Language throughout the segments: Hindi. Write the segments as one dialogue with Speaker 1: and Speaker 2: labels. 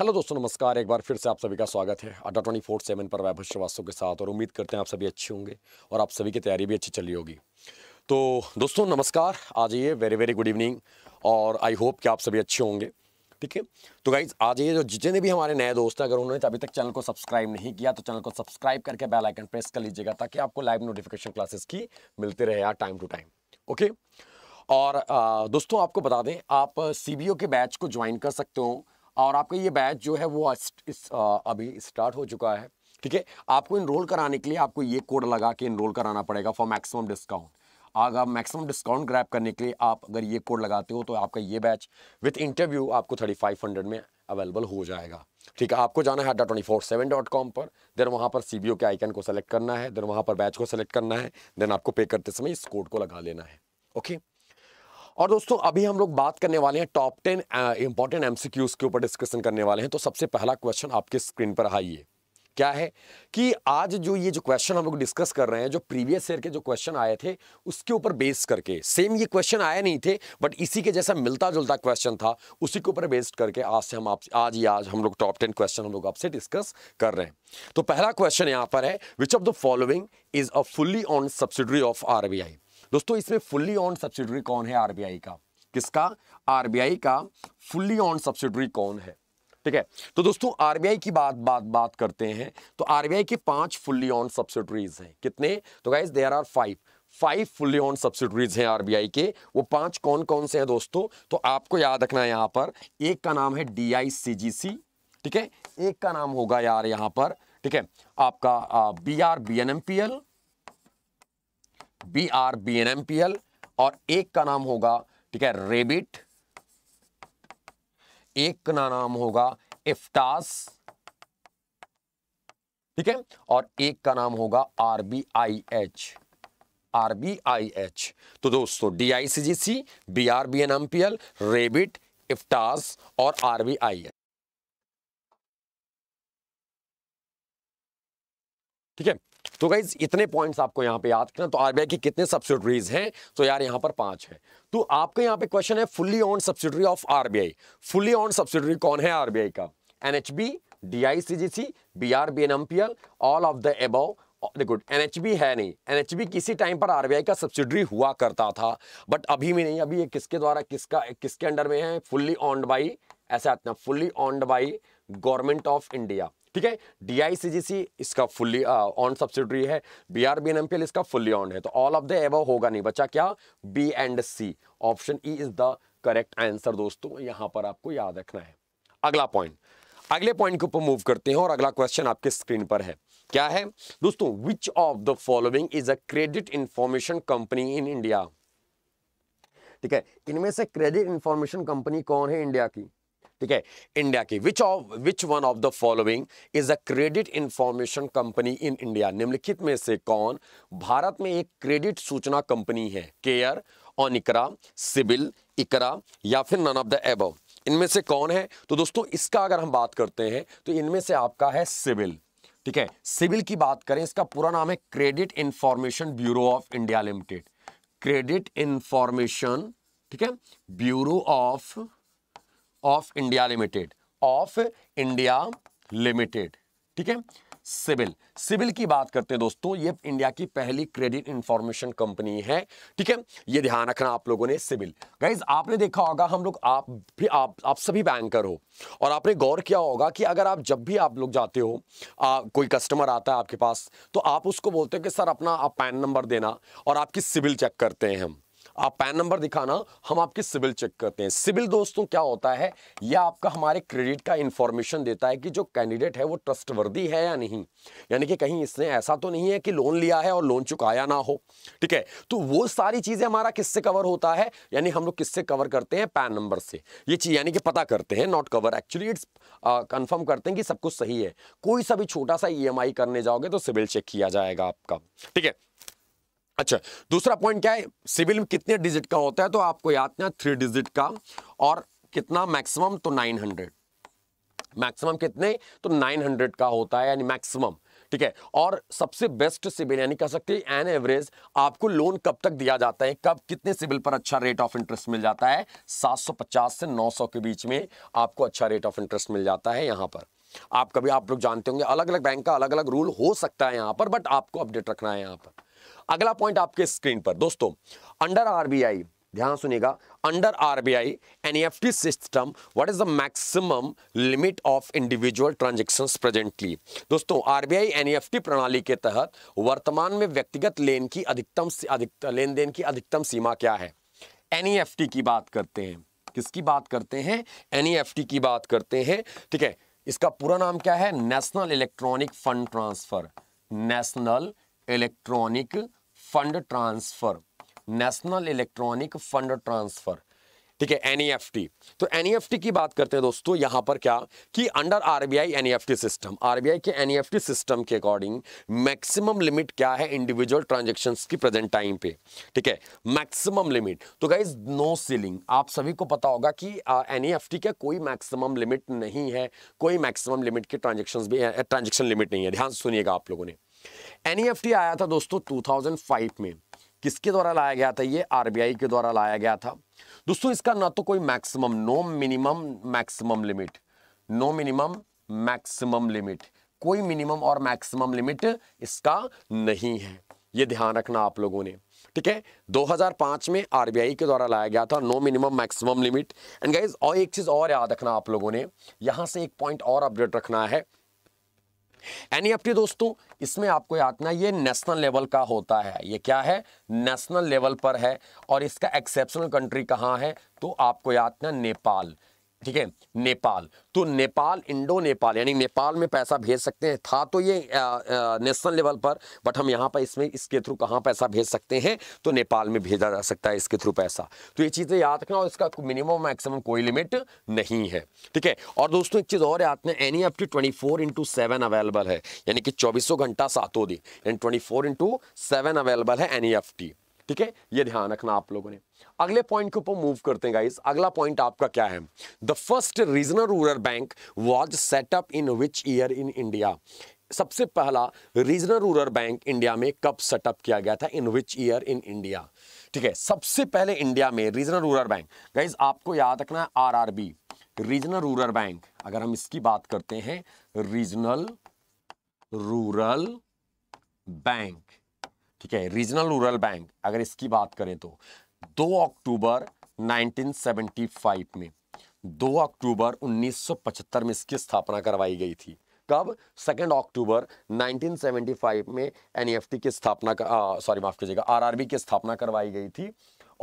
Speaker 1: हेलो दोस्तों नमस्कार एक बार फिर से आप सभी का स्वागत है अड्डा ट्वेंटी फोर सेवन पर वैभव श्रीवास्तव के साथ और उम्मीद करते हैं आप सभी अच्छे होंगे और आप सभी की तैयारी भी अच्छी चली होगी तो दोस्तों नमस्कार आ जाइए वेरी वेरी गुड इवनिंग और आई होप कि आप सभी अच्छे होंगे ठीक है तो गाइज आज ये जो जितने भी हमारे नए दोस्त हैं अगर उन्होंने अभी तक चैनल को सब्सक्राइब नहीं किया तो चैनल को सब्सक्राइब करके बेल आइकन प्रेस कर लीजिएगा ताकि आपको लाइव नोटिफिकेशन क्लासेस की मिलते रहे यार टाइम टू टाइम ओके और दोस्तों आपको बता दें आप सी के बैच को ज्वाइन कर सकते हो और आपका ये बैच जो है वो इस अभी स्टार्ट हो चुका है ठीक है आपको इनरोल कराने के लिए आपको ये कोड लगा के इनरोल कराना पड़ेगा फॉर मैक्सिमम डिस्काउंट अगर मैक्सिमम डिस्काउंट ग्रैप करने के लिए आप अगर ये कोड लगाते हो तो आपका ये बैच विथ इंटरव्यू आपको थर्टी फाइव हंड्रेड में अवेलेबल हो जाएगा ठीक है आपको जाना है Adda twenty four seven dot com पर देन वहाँ पर सी के आइकन को सेलेक्ट करना है देन वहाँ पर बैच को सेलेक्ट करना है देन आपको पे करते समय इस कोड को लगा लेना है ओके और दोस्तों अभी हम लोग बात करने वाले हैं टॉप टेन इंपॉर्टेंट एमसीक्यूज के ऊपर डिस्कशन करने वाले हैं तो सबसे पहला क्वेश्चन आपके स्क्रीन पर आइए क्या है कि आज जो ये जो क्वेश्चन हम लोग डिस्कस कर रहे हैं जो प्रीवियस ईयर के जो क्वेश्चन आए थे उसके ऊपर बेस करके सेम ये क्वेश्चन आए नहीं थे बट इसी के जैसा मिलता जुलता क्वेश्चन था उसी के ऊपर बेस्ड करके आज से हम आप आज ही आज हम लोग टॉप टेन क्वेश्चन हम लोग आपसे डिस्कस कर रहे हैं तो पहला क्वेश्चन यहाँ पर है which of the following is a fully owned subsidiary of R दोस्तों इसमें फुल्ली ऑन सब्सिडरी कौन है आरबीआई का किसका आरबीआई का फुल्ली ऑन सब्सिडरी कौन है ठीक है तो दोस्तों आरबीआई की बात बात बात करते हैं तो आरबीआई के पांच फुल्ली ऑन सब्सिडरीज हैं कितने तो guys there are five five fully owned subsidiaries हैं आरबीआई के वो पांच कौन कौन से हैं दोस्तों तो आपको याद रखना है यहाँ पर एक का नाम है डी ठीक है एक का नाम होगा यार यहां पर ठीक है आपका B R B N M P L B R B N M P L और एक का नाम होगा ठीक है रेबिट एक का नाम होगा इफ्टास ठीक है और एक का नाम होगा R B I H R B I H तो दोस्तों D I C G C B R B N M P L ReBIT IFTAS और आर बी आई एच ठीक है तो गाइज इतने पॉइंट्स आपको यहाँ पे याद करना तो आरबीआई के कितने सब्सिडरीज हैं तो यार यहाँ पर पांच है तो आपके यहाँ पे क्वेश्चन है fully owned subsidiary of RBI fully owned subsidiary कौन है आरबीआई का NHB DICGC BRBNMPL all of the above देखो एनएचबी है नहीं एनएचबी किसी टाइम पर आरबीआई का सब्सिडरी हुआ करता था बट अभी भी नहीं अभी ये किसके द्वारा किसका किसके अंडर में है फुल्ली ऑन्ड बाई ऐसे आते हैं fully owned by government of India ठीक है डीआईसीजीसी इसका फुल्ली ऑन सब्सिडरी है B R B N M P L इसका फुल्ली ऑन है तो ऑल ऑफ द एव होगा नहीं बच्चा क्या B and C option E is the correct answer दोस्तों यहां पर आपको याद रखना है अगला पॉइंट अगले पॉइंट के ऊपर मूव करते हैं और अगला क्वेश्चन आपके स्क्रीन पर है क्या है दोस्तों which of the following is a credit information company in India ठीक है इनमें से क्रेडिट इंफॉर्मेशन कंपनी कौन है इंडिया की ठीक है इंडिया की which of which one of the following is a credit information company in India निम्नलिखित में से कौन भारत में एक क्रेडिट सूचना कंपनी है CARE on ICRA CIBIL ICRA या फिर नन ऑफ द एबव इनमें से कौन है तो दोस्तों इसका अगर हम बात करते हैं तो इनमें से आपका है सिविल ठीक है सिविल की बात करें इसका पूरा नाम है credit information bureau of India limited credit information ठीक है bureau of of India limited of India limited ठीक है सिविल सिविल की बात करते हैं दोस्तों ये इंडिया की पहली क्रेडिट इंफॉर्मेशन कंपनी है ठीक है ये ध्यान रखना आप लोगों ने सिविल गाइज आपने देखा होगा हम लोग आप भी आप आप सभी बैंकर हो और आपने गौर किया होगा कि अगर आप जब भी आप लोग जाते हो आ, कोई कस्टमर आता है आपके पास तो आप उसको बोलते हो कि सर अपना आप पैन नंबर देना और आपकी सिविल चेक करते हैं हम आप पैन नंबर दिखाना हम आपकी सिविल चेक करते हैं सिविल दोस्तों क्या होता है यह आपका हमारे क्रेडिट का इंफॉर्मेशन देता है कि जो कैंडिडेट है वो ट्रस्टवर्दी है या नहीं यानी कि कहीं इसने ऐसा तो नहीं है कि लोन लिया है और लोन चुकाया ना हो ठीक है तो वो सारी चीज़ें हमारा किससे कवर होता है यानी हम लोग किससे कवर करते हैं पैन नंबर से ये चीज़ यानी कि पता करते हैं not cover actually it's confirm करते हैं कि सब कुछ सही है कोई सा भी छोटा सा ई करने जाओगे तो सिविल चेक किया जाएगा आपका ठीक है अच्छा दूसरा पॉइंट क्या है सिविल में कितने डिजिट का होता है तो आपको याद ना थ्री डिजिट का और कितना मैक्सिमम तो 900 मैक्सिमम कितने तो 900 का होता है यानी मैक्सिमम ठीक है और सबसे बेस्ट सिविल यानी कह सकते हैं एन एवरेज आपको लोन कब तक दिया जाता है कब कितने सिविल पर अच्छा रेट ऑफ इंटरेस्ट मिल जाता है पचास से सौ के बीच में आपको अच्छा रेट ऑफ इंटरेस्ट मिल जाता है यहाँ पर आप कभी आप लोग जानते होंगे अलग अलग बैंक का अलग अलग रूल हो सकता है यहाँ पर बट आपको अपडेट रखना है यहाँ पर अगला पॉइंट आपके स्क्रीन पर दोस्तों अंडर आरबीआई ध्यान सुनेगा under RBI NEFT system what is the maximum limit of individual transactions presently दोस्तों आरबीआई एनईएफटी e प्रणाली के तहत वर्तमान में व्यक्तिगत लेन की अधिकतम अधिक, लेन देन की अधिकतम सीमा क्या है एनईएफटी e की बात करते हैं किसकी बात करते हैं एनईएफटी e की बात करते हैं ठीक है इसका पूरा नाम क्या है national electronic fund transfer national electronic fund transfer national electronic fund transfer ठीक है एनईएफटी e तो एनईएफटी e की बात करते हैं दोस्तों यहां पर क्या कि under RBI NEFT system RBI के एनईएफटी सिस्टम e के अकॉर्डिंग मैक्सिमम लिमिट क्या है इंडिविजुअल ट्रांजैक्शंस की प्रेजेंट टाइम पे ठीक है मैक्सिमम लिमिट तो गाइज नो सीलिंग आप सभी को पता होगा कि एनईएफटी uh, का कोई मैक्सिमम लिमिट नहीं है कोई मैक्सिमम लिमिट के ट्रांजेक्शन भी ट्रांजेक्शन लिमिट नहीं है ध्यान सुनिएगा आप लोगों ने एन e आया था दोस्तों 2005 में किसके द्वारा लाया गया था ये आर के द्वारा लाया गया था दोस्तों इसका ना तो कोई maximum no minimum maximum limit no minimum maximum limit कोई मिनिमम और मैक्सिमम लिमिट इसका नहीं है ये ध्यान रखना आप लोगों ने ठीक है 2005 में आरबीआई के द्वारा लाया गया था no minimum maximum limit and guys और एक चीज़ और याद रखना आप लोगों ने यहाँ से एक पॉइंट और अपडेट रखना है एन दोस्तों इसमें आपको याद ना ये नेशनल लेवल का होता है ये क्या है नेशनल लेवल पर है और इसका एक्सेप्शनल कंट्री कहाँ है तो आपको याद ना नेपाल ठीक है नेपाल तो नेपाल इंडो नेपाल यानी नेपाल में पैसा भेज सकते हैं था तो ये नेशनल लेवल पर बट हम यहाँ पर इसमें इसके थ्रू कहाँ पैसा भेज सकते हैं तो नेपाल में भेजा जा सकता है इसके थ्रू पैसा तो ये चीज़ें याद रखना और इसका मिनिमम मैक्सिमम कोई लिमिट नहीं है ठीक है और दोस्तों एक चीज़ और याद रखना any up to twenty four into seven available है यानी कि चौबीसों घंटा सातों दिन यानी twenty four into seven available है एनी एफ टी ठीक है ये ध्यान रखना आप लोगों ने अगले पॉइंट के ऊपर मूव करते हैं गाइस अगला पॉइंट आपका क्या है the first regional rural bank was setup in which year in India सबसे पहला रीजनल रूरल बैंक इंडिया में कब सेटअप किया गया था इन विच ईयर इन इंडिया ठीक है सबसे पहले इंडिया में रीजनल रूरल बैंक गाइज आपको याद रखना है आर रीजनल रूरल बैंक अगर हम इसकी बात करते हैं रीजनल रूरल बैंक ठीक है रीजनल रूरल बैंक अगर इसकी बात करें तो 2 अक्टूबर 1975 में 2 अक्टूबर 1975 में इसकी स्थापना करवाई गई थी कब सेकेंड अक्टूबर 1975 में एनईएफटी e की स्थापना सॉरी माफ कीजिएगा आरआरबी की स्थापना करवाई गई थी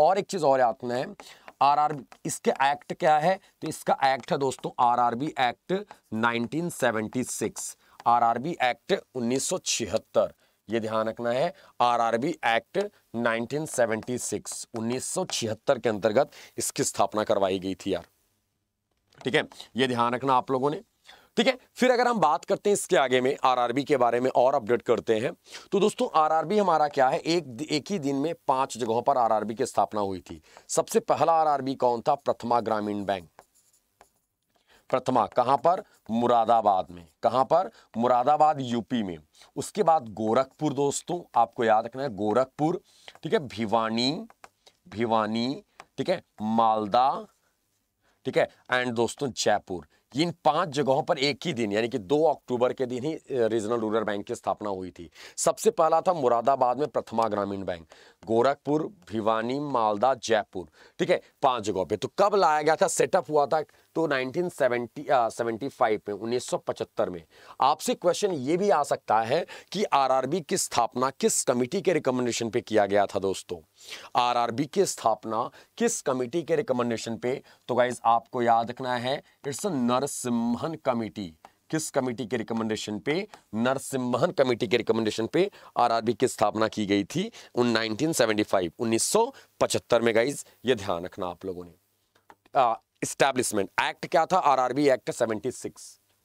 Speaker 1: और एक चीज़ और याद में है आर इसके एक्ट क्या है तो इसका एक्ट है दोस्तों B act nineteen R RRB act छिहत्तर ये ध्यान रखना है आरआरबी एक्ट 1976 1976 के अंतर्गत इसकी स्थापना करवाई गई थी यार ठीक है ये ध्यान रखना आप लोगों ने ठीक है फिर अगर हम बात करते हैं इसके आगे में आरआरबी के बारे में और अपडेट करते हैं तो दोस्तों आरआरबी हमारा क्या है एक एक ही दिन में पांच जगहों पर आरआरबी की स्थापना हुई थी सबसे पहला आरआरबी कौन था प्रथमा ग्रामीण बैंक प्रथमा कहाँ पर मुरादाबाद में कहाँ पर मुरादाबाद यूपी में उसके बाद गोरखपुर दोस्तों आपको याद रखना है गोरखपुर ठीक है भिवानी भिवानी ठीक है मालदा ठीक है एंड दोस्तों जयपुर इन पांच जगहों पर एक ही दिन यानी कि दो अक्टूबर के दिन ही रीजनल रूरल बैंक की स्थापना हुई थी सबसे पहला था मुरादाबाद में प्रथमा ग्रामीण बैंक गोरखपुर भिवानी मालदा जयपुर ठीक है पांच जगहों पे तो कब लाया गया था सेटअप हुआ था तो 1970 आ, 75 में 1975 में आपसे क्वेश्चन ये भी आ सकता है कि आरआरबी की स्थापना किस कमेटी के रिकमेंडेशन पे किया गया था दोस्तों आरआरबी की स्थापना किस कमेटी के रिकमेंडेशन पे तो गाइज आपको याद रखना है इट्स नरसिम्हन कमेटी किस कमेटी के रिकमेंडेशन पे नरसिम्हन कमेटी के रिकमेंडेशन पे आरआरबी की स्थापना की गई थी उन 1975 1975 में गाइज ये ध्यान रखना आप लोगों ने स्टैब्लिशमेंट एक्ट क्या था आरआरबी एक्ट 76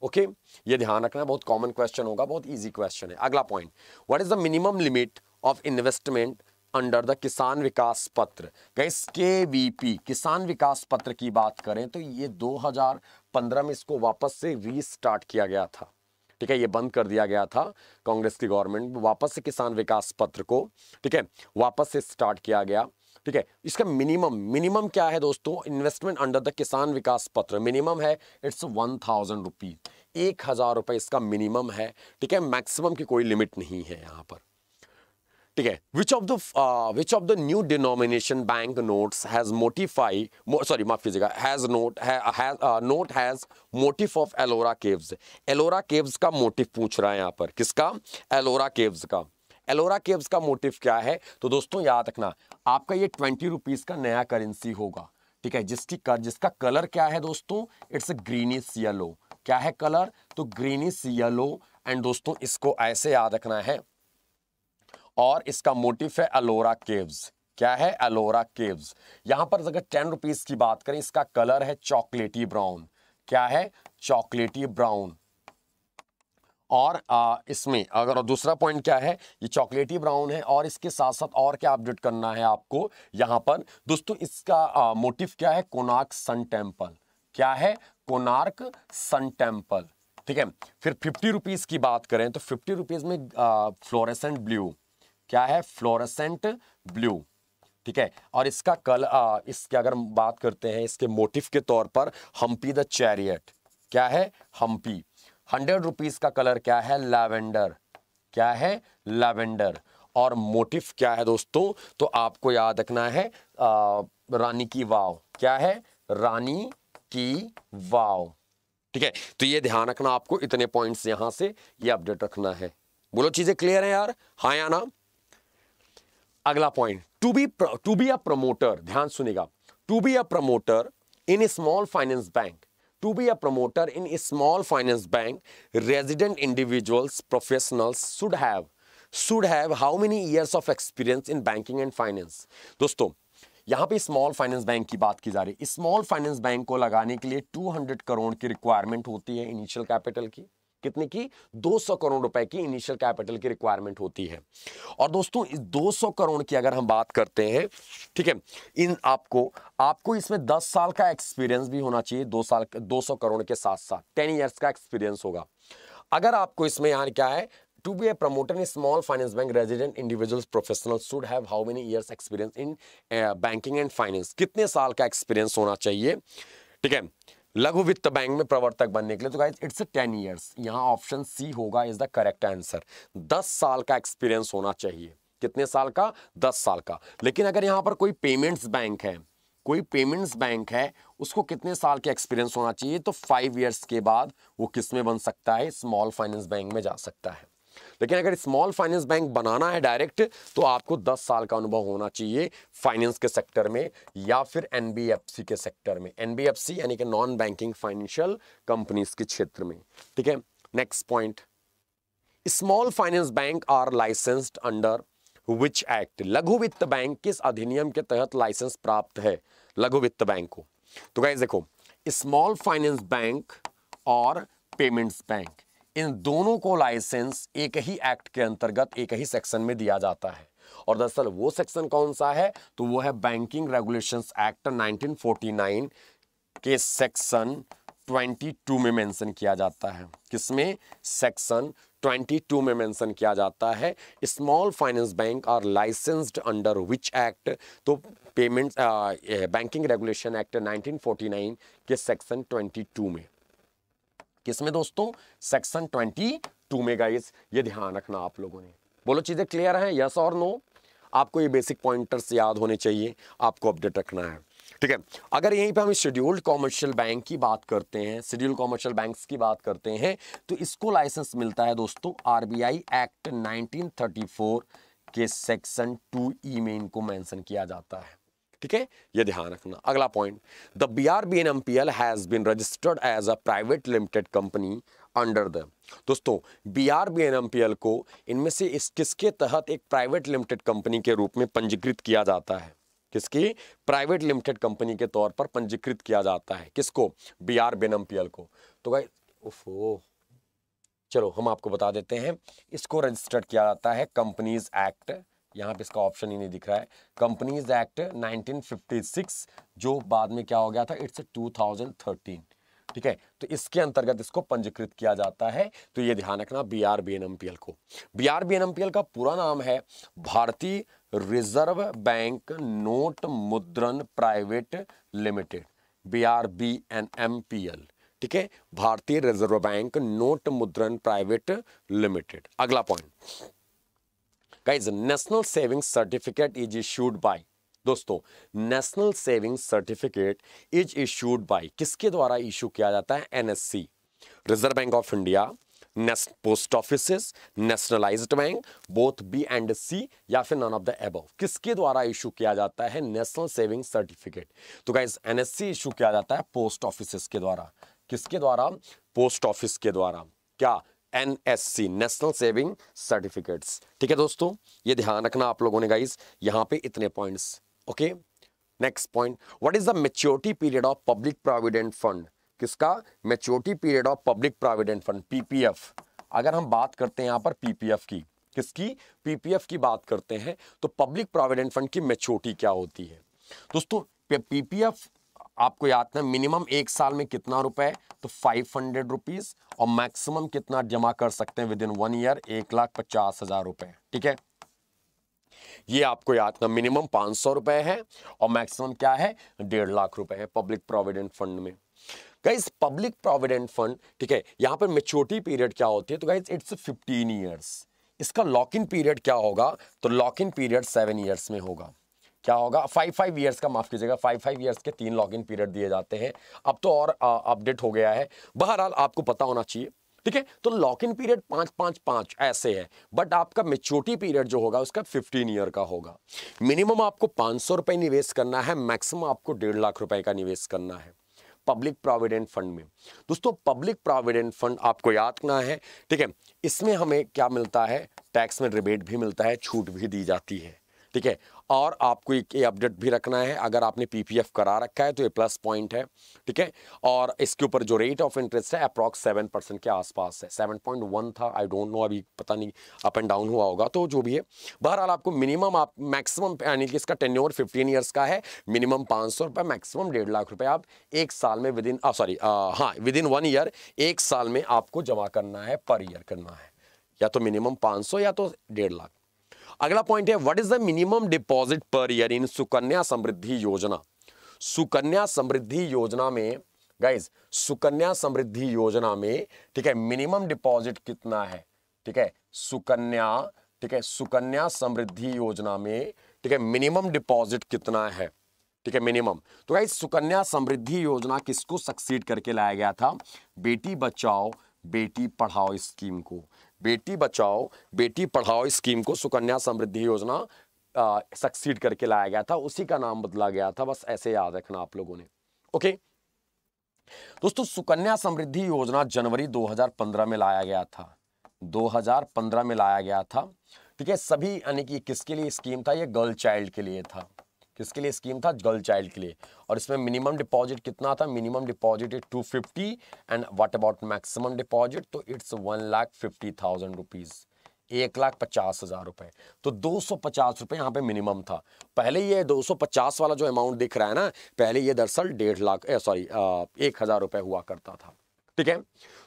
Speaker 1: ओके ये ध्यान रखना बहुत कॉमन क्वेश्चन होगा बहुत इजी क्वेश्चन है अगला point what is the minimum limit of investment under the Kisan Vikas पत्र गैस के वी किसान विकास पत्र की बात करें तो ये 2015 में इसको वापस से रीस्टार्ट किया गया था ठीक है ये बंद कर दिया गया था कांग्रेस की गवर्नमेंट वापस से किसान विकास पत्र को ठीक है वापस से स्टार्ट किया गया ठीक है इसका मिनिमम मिनिमम क्या है दोस्तों investment under the Kisan Vikas पत्र मिनिमम है इट्स वन थाउजेंड रुपीज एक हज़ार रुपए इसका मिनिमम है ठीक है मैक्सिमम की कोई लिमिट नहीं है यहाँ पर ठीक है which of the which of the new denomination bank notes has motif sorry माफ कीजिएगा has note note has motif of Ellora caves Ellora caves का मोटिफ पूछ रहा है यहां पर किसका एलोरा केव्स का एलोरा केव्स का मोटिव क्या है तो दोस्तों याद रखना आपका ये ट्वेंटी रुपीज़ का नया करेंसी होगा ठीक है जिसकी कर, जिसका कलर क्या है दोस्तों इट्स ग्रीनिश येलो क्या है कलर तो ग्रीनिश येलो एंड दोस्तों इसको ऐसे याद रखना है और इसका मोटिव है अलोरा केव्स क्या है अलोरा केव्स यहां पर अगर टेन रुपीज की बात करें इसका कलर है चॉकलेटी ब्राउन क्या है चॉकलेटी ब्राउन और इसमें अगर दूसरा पॉइंट क्या है ये चॉकलेटी ब्राउन है और इसके साथ साथ और क्या अपडेट करना है आपको यहाँ पर दोस्तों इसका मोटिव क्या है कोनार्क सन टेम्पल क्या है कोनार्क सन टेम्पल ठीक है फिर फिफ्टी रुपीज़ की बात करें तो फिफ्टी रुपीज़ में फ्लोरेसेंट ब्लू क्या है फ्लोरेसेंट ब्लू ठीक है और इसका कल इसके अगर बात करते हैं इसके मोटिव के तौर पर हम्पी द चैरियट क्या है हम्पी हंड्रेड रुपीज का कलर क्या है लैवेंडर क्या है लैवेंडर और मोटिफ क्या है दोस्तों तो आपको याद रखना है आ, रानी की वाव क्या है रानी की वाव ठीक है तो ये ध्यान रखना आपको इतने पॉइंट्स यहां से ये अपडेट रखना है बोलो चीजें क्लियर है यार हा या ना अगला point to be to be a promoter ध्यान सुनेगा to be a promoter in small finance bank to be a promoter in a small finance bank, resident individuals, professionals should have should have how many years of experience in banking and finance. दोस्तों यहाँ पे स्मॉल फाइनेंस बैंक की बात की जा रही है स्मॉल फाइनेंस बैंक को लगाने के लिए 200 करोड़ की रिक्वायरमेंट होती है इनिशियल कैपिटल की कितने की 200 करोड़ रुपए की इनिशियल कैपिटल की रिक्वायरमेंट होती है और दोस्तों इस 200 करोड़ की अगर हम बात करते हैं ठीक है इन आपको आपको इसमें 10 साल का एक्सपीरियंस भी होना चाहिए दो साल दो सौ करोड़ के साथ साथ टेन ईयर्स का एक्सपीरियंस होगा अगर आपको इसमें यहाँ क्या है to be a promoter in a small finance bank resident individuals professionals should have how many years experience in uh, banking and finance कितने साल का experience होना चाहिए ठीक है लघु वित्त बैंक में प्रवर्तक बनने के लिए तो गाइज इट्स टेन ईयर्स यहाँ ऑप्शन सी होगा इज द करेक्ट आंसर दस साल का एक्सपीरियंस होना चाहिए कितने साल का दस साल का लेकिन अगर यहाँ पर कोई पेमेंट्स बैंक है कोई पेमेंट्स बैंक है उसको कितने साल के एक्सपीरियंस होना चाहिए तो फाइव ईयर्स के बाद वो किस में बन सकता है स्मॉल फाइनेंस बैंक में जा सकता है लेकिन अगर स्मॉल फाइनेंस बैंक बनाना है डायरेक्ट तो आपको 10 साल का अनुभव होना चाहिए फाइनेंस के सेक्टर में या फिर एनबीएफसी के सेक्टर में एनबीएफसी यानी कि नॉन बैंकिंग फाइनेंशियल कंपनीज के क्षेत्र में ठीक है next point small finance bank are licensed under which act लघु वित्त बैंक किस अधिनियम के तहत लाइसेंस प्राप्त है लघु वित्त बैंक को तो गाइज देखो स्मॉल फाइनेंस बैंक और पेमेंट्स बैंक इन दोनों को लाइसेंस एक ही एक्ट के अंतर्गत एक ही सेक्शन में दिया जाता है और दरअसल वो सेक्शन कौन सा है तो वो है बैंकिंग रेगुलेशंस एक्ट 1949 के सेक्शन 22 में मेंशन किया जाता है किसमें सेक्शन 22 में मेंशन किया जाता है small finance bank are licensed under which act तो पेमेंट बैंकिंग रेगुलेशन एक्ट 1949 के सेक्शन 22 में किसमें दोस्तों सेक्शन ट्वेंटी टू में गाइस ये ध्यान रखना आप लोगों ने बोलो चीज़ें क्लियर हैं यस और नो आपको ये बेसिक पॉइंटर्स याद होने चाहिए आपको अपडेट रखना है ठीक है अगर यहीं पे हम शेड्यूल्ड कॉमर्शियल बैंक की बात करते हैं शेड्यूल्ड कॉमर्शियल बैंक्स की बात करते हैं तो इसको लाइसेंस मिलता है दोस्तों आरबीआई एक्ट 1934 के सेक्शन 2 ई में इनको मेंशन किया जाता है ठीक है ये ध्यान रखना अगला point the B R B N M P L has been registered as a private limited company under the दोस्तों B R B N M P L को इनमें से इस किसके तहत एक प्राइवेट लिमिटेड कंपनी के रूप में पंजीकृत किया जाता है किसकी प्राइवेट लिमिटेड कंपनी के तौर पर पंजीकृत किया जाता है किसको B R B N M P L को तो भाई ओफो चलो हम आपको बता देते हैं इसको रजिस्टर्ड किया जाता है कंपनीज एक्ट यहाँ पे इसका ऑप्शन ही नहीं दिख रहा है कंपनीज एक्ट 1956 जो बाद में क्या हो गया था इट्स 2013 ठीक है तो इसके अंतर्गत इसको पंजीकृत किया जाता है तो ये ध्यान रखना B R B N M P L को B R B N M P L का पूरा नाम है Bharatiya reserve bank note Mudran private limited B R B N M P L ठीक है Bharatiya reserve bank note Mudran private limited अगला point guys national saving certificate is issued by दोस्तों national saving certificate is issued by किसके द्वारा इशू किया जाता है NSC reserve bank of India post office nationalised bank both B and C या फिर नॉन ऑफ द एब किसके द्वारा इशू किया जाता है नेशनल सेविंग सर्टिफिकेट तो गाइज एनएससी इशू किया जाता है पोस्ट ऑफिस के द्वारा किसके द्वारा पोस्ट ऑफिस के द्वारा क्या एनएससी नेशनल सेविंग सर्टिफिकेट्स ठीक है दोस्तों ये ध्यान रखना आप लोगों ने गाइज यहाँ पे इतने points okay next point what is the maturity period of public provident fund किसका maturity period of public provident fund PPF अगर हम बात करते हैं यहाँ पर पीपीएफ की किसकी पीपीएफ की बात करते हैं तो पब्लिक प्रोविडेंट फंड की मेच्योरिटी क्या होती है दोस्तों पीपीएफ आपको याद है मिनिमम एक साल में कितना रुपए तो फाइव हंड्रेड रुपीज और मैक्सिमम कितना जमा कर सकते हैं विद इन वन ईयर एक लाख पचास हजार रुपए ठीक है ये आपको याद है मिनिमम पांच सौ रुपए है और मैक्सिमम क्या है डेढ़ लाख रुपए है पब्लिक प्रोविडेंट फंड में गाइज पब्लिक प्रोविडेंट फंड ठीक है यहां पर मेच्योरिटी पीरियड क्या होती है तो गाइज इट्स फिफ्टीन ईयर्स इसका लॉक इन पीरियड क्या होगा तो lock in period seven years में होगा क्या होगा फाइव फाइव ईयर्स का माफ़ कीजिएगा फाइव फाइव ईयर्स के तीन लॉगिन पीरियड दिए जाते हैं अब तो और अपडेट हो गया है बहरहाल आपको पता होना चाहिए ठीक है तो लॉक इन पीरियड पांच पांच पांच ऐसे है बट आपका मेच्योरिटी पीरियड जो होगा उसका फिफ्टीन ईयर का होगा मिनिमम आपको पांच सौ रुपए निवेश करना है मैक्सिमम आपको डेढ़ लाख रुपए का निवेश करना है पब्लिक प्रोविडेंट फंड में दोस्तों पब्लिक प्रोविडेंट फंड आपको याद रखना है ठीक है इसमें हमें क्या मिलता है टैक्स में रिबेट भी मिलता है छूट भी दी जाती है ठीक है और आपको एक ये अपडेट भी रखना है अगर आपने पीपीएफ करा रखा है तो ये प्लस पॉइंट है ठीक है और इसके ऊपर जो रेट ऑफ इंटरेस्ट है अप्रॉक्स सेवन परसेंट के आसपास है सेवन पॉइंट वन था आई डोंट नो अभी पता नहीं अप एंड डाउन हुआ होगा तो जो भी है बहरहाल आपको मिनिमम आप मैक्सिमम यानी कि इसका टेन ओवर फिफ्टीन ईयर्स का है मिनिमम पाँच सौ रुपये मैक्सिमम डेढ़ लाख रुपये आप एक साल में विद इन सॉरी हाँ विद इन वन ईयर एक साल में आपको जमा करना है पर ईयर करना है या तो मिनिमम पाँच सौ या तो डेढ़ लाख अगला पॉइंट है what is the minimum deposit per year in Sukanya Samriddhi Yojana Sukanya Samriddhi योजना में गाइज सुकन्या समृद्धि योजना में ठीक है मिनिमम डिपॉजिट कितना है ठीक है सुकन्या ठीक है सुकन्या समृद्धि योजना में ठीक है मिनिमम डिपॉजिट कितना है ठीक है मिनिमम तो गाइज सुकन्या समृद्धि योजना किसको सक्सीड करके लाया गया था बेटी बचाओ बेटी पढ़ाओ स्कीम को बेटी बचाओ बेटी पढ़ाओ स्कीम को सुकन्या समृद्धि योजना सक्सीड करके लाया गया था उसी का नाम बदला गया था बस ऐसे याद रखना आप लोगों ने ओके दोस्तों सुकन्या समृद्धि योजना जनवरी 2015 में लाया गया था 2015 में लाया गया था ठीक है सभी यानी कि किसके लिए स्कीम था ये गर्ल चाइल्ड के लिए था किसके लिए स्कीम था गर्ल चाइल्ड के लिए और इसमें मिनिमम डिपॉजिट कितना था minimum deposit is two fifty and what about maximum deposit तो it's one lakh fifty thousand rupees एक लाख पचास हज़ार रुपए तो दो सौ पचास रुपए यहाँ पे मिनिमम था पहले ये दो सौ पचास वाला जो अमाउंट दिख रहा है ना पहले ये दरअसल डेढ़ लाख सॉरी एक हज़ार रुपए हुआ करता था ठीक है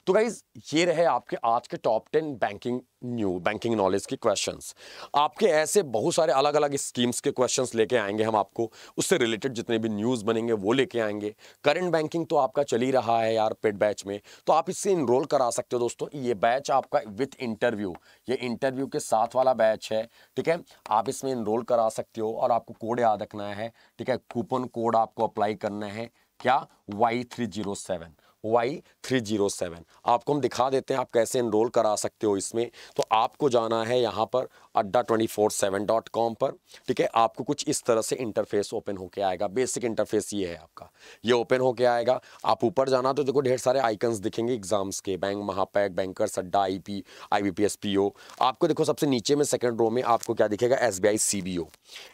Speaker 1: तो गाइज ये रहे आपके आज के top ten banking new banking knowledge के क्वेश्चंस आपके ऐसे बहुत सारे अलग अलग स्कीम्स के क्वेश्चंस लेके आएंगे हम आपको उससे रिलेटेड जितने भी न्यूज़ बनेंगे वो लेके आएंगे करंट बैंकिंग तो आपका चल ही रहा है यार पेड बैच में तो आप इससे इनरोल करा सकते हो दोस्तों ये बैच आपका विथ इंटरव्यू ये इंटरव्यू के साथ वाला बैच है ठीक है आप इसमें इनरोल करा सकते हो और आपको कोड याद रखना है ठीक है कूपन कोड आपको अप्लाई करना है क्या Y three zero seven Y three zero seven आपको हम दिखा देते हैं आप कैसे इनरोल करा सकते हो इसमें तो आपको जाना है यहाँ पर Adda twenty four seven dot com पर ठीक है आपको कुछ इस तरह से इंटरफेस ओपन होके आएगा बेसिक इंटरफेस ये है आपका ये ओपन होके आएगा आप ऊपर जाना तो देखो ढेर सारे आइकन्स दिखेंगे एग्जाम्स के बैंक महापैक bankers Adda I P I B P S P O आपको देखो सबसे नीचे में सेकेंड रो में आपको क्या दिखेगा S B I C B O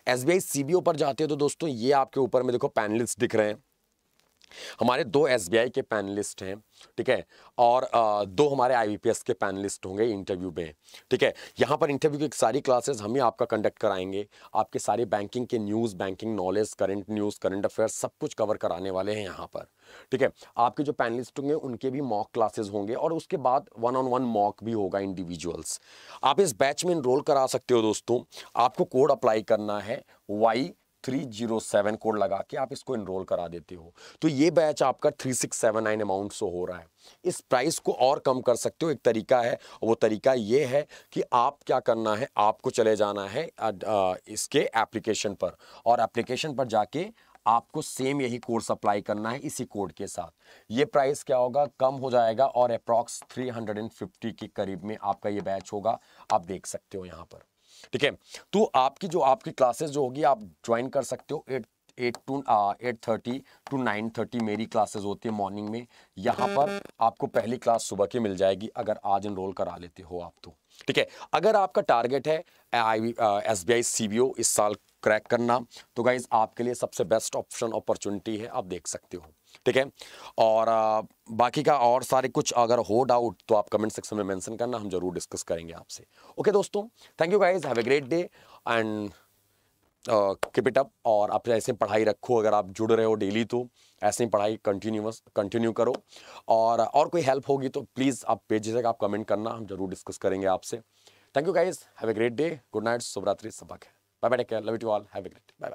Speaker 1: S B I C B O पर जाते हो तो दोस्तों ये आपके ऊपर में देखो पैनलिस्ट दिख रहे हैं हमारे दो एस के पैनलिस्ट हैं ठीक है और दो हमारे आई के पैनलिस्ट होंगे इंटरव्यू में ठीक है यहाँ पर इंटरव्यू की सारी क्लासेस हम ही आपका कंडक्ट कराएंगे आपके सारे बैंकिंग के news banking knowledge current news current affairs सब कुछ कवर कराने वाले हैं यहाँ पर ठीक है आपके जो पैनलिस्ट होंगे उनके भी मॉक क्लासेज होंगे और उसके बाद वन ऑन वन मॉक भी होगा इंडिविजुअल्स आप इस बैच में इनरोल करा सकते हो दोस्तों आपको कोड अप्लाई करना है वाई 307 कोड लगा के आप इसको इनरोल करा देते हो तो ये बैच आपका 3679 सिक्स अमाउंट से हो रहा है इस प्राइस को और कम कर सकते हो एक तरीका है वो तरीका ये है कि आप क्या करना है आपको चले जाना है इसके एप्लीकेशन पर और एप्लीकेशन पर जाके आपको सेम यही कोर्स अप्लाई करना है इसी कोड के साथ ये प्राइस क्या होगा कम हो जाएगा और अप्रॉक्स 350 के करीब में आपका ये बैच होगा आप देख सकते हो यहाँ पर ठीक है तो आपकी जो आपकी क्लासेस जो होगी आप ज्वाइन कर सकते हो eight eight to eight thirty to nine thirty मेरी क्लासेस होती है मॉर्निंग में यहाँ पर आपको पहली क्लास सुबह की मिल जाएगी अगर आज इनरोल करा लेते हो आप तो ठीक है अगर आपका टारगेट है I S B I C B O इस साल क्रैक करना तो गाइज आपके लिए सबसे बेस्ट ऑप्शन अपॉर्चुनिटी है आप देख सकते हो ठीक है और बाकी का और सारे कुछ अगर हो डाउट तो आप कमेंट सेक्शन में मेंशन करना हम जरूर डिस्कस करेंगे आपसे ओके दोस्तों thank you guys have a great day and keep it up और आप ऐसे पढ़ाई रखो अगर आप जुड़ रहे हो डेली तो ऐसे ही पढ़ाई कंटिन्यूस कंटिन्यू करो और और कोई हेल्प होगी तो प्लीज़ आप पेज से आप कमेंट करना हम जरूर डिस्कस करेंगे आपसे thank you guys have a great day good night शुभरात्रि सबक bye bye take care love it you all have a great bye bye